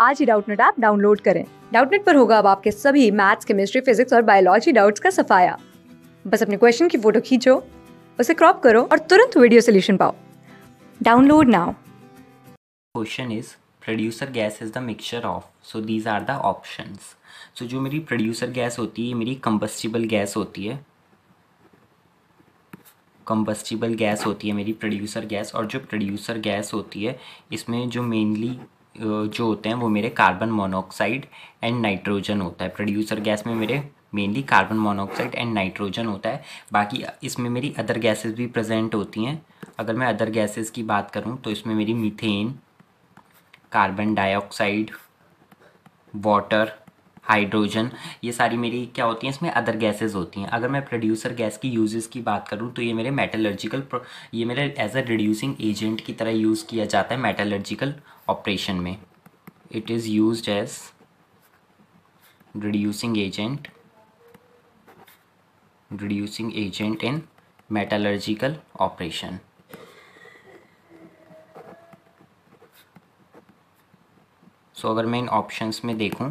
आज ही Doubtnut app download करें डाउटनेट पर होगा अब आपके सभी मैथ्स केमिस्ट्री फिजिक्स और बायोलॉजी डाउट्स का सफाया बस अपने क्वेश्चन की फोटो खींचो उसे क्रॉप करो और तुरंत वीडियो सोल्यूशन पाओ download now question is producer gas is the mixture of so these are the option so जो मेरी प्रोड्यूसर गैस होती है मेरी कंबस्टिबल गैस होती है कंबस्टिबल गैस होती है मेरी प्रोड्यूसर गैस और जो प्रोड्यूसर गैस होती है इसमें जो मेनली जो होते हैं वो मेरे कार्बन मोनोऑक्साइड एंड नाइट्रोजन होता है प्रोड्यूसर गैस में मेरे mainly carbon monoxide and nitrogen होता है बाकी इसमें मेरी अदर गैसेस भी प्रेजेंट होती हैं अगर मैं अदर गैसेस की बात करूं तो इसमें मेरी methane carbon dioxide water hydrogen ये सारी मेरी क्या होती हैं इसमें अदर गैसेज होती हैं अगर मैं प्रोड्यूसर गैस की यूजेस की बात करूँ तो ये मेरे मेटलर्जिकल ये मेरे एज अ रिड्यूसिंग एजेंट की तरह यूज़ किया जाता है मेटलर्जिकल ऑपरेशन में it is use as reducing agent reducing agent in metallurgical operation so अगर मैं इन ऑप्शंस में देखूं